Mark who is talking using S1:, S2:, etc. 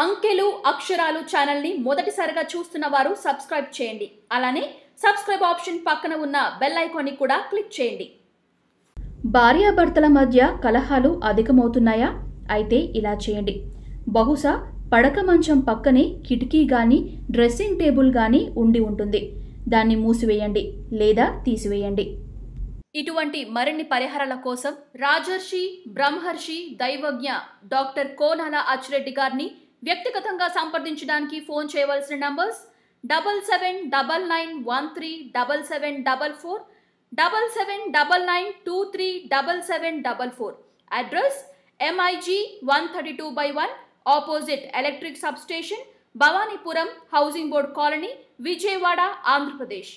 S1: అంకెలు అక్షరాలు ఛానల్ని మొదటిసారిగా చూస్తున్న వారు సబ్స్క్రైబ్ చేయండి అలానే సబ్స్క్రైబ్ ఆప్షన్ పక్కన ఉన్న బెల్ ఐకాన్ని కూడా క్లిక్ చేయండి భార్యాభర్తల మధ్య కలహాలు అధికమవుతున్నాయా అయితే ఇలా చేయండి బహుశా పడక మంచం పక్కనే కిటికీ కానీ డ్రెస్సింగ్ టేబుల్ కానీ ఉండి ఉంటుంది దాన్ని మూసివేయండి లేదా తీసివేయండి ఇటువంటి మరిన్ని పరిహారాల కోసం రాజర్షి బ్రహ్మర్షి దైవజ్ఞ డాక్టర్ కోనాల అచ్చిరెడ్డి గారిని వ్యక్తిగతంగా సంప్రదించడానికి ఫోన్ చేయవలసిన numbers double seven double nine one three double seven double four double seven double nine two three double seven double four address MIG one thirty two by one opposite electric sub station Bhavanipuram housing board colony Vijayawada Andhra Pradesh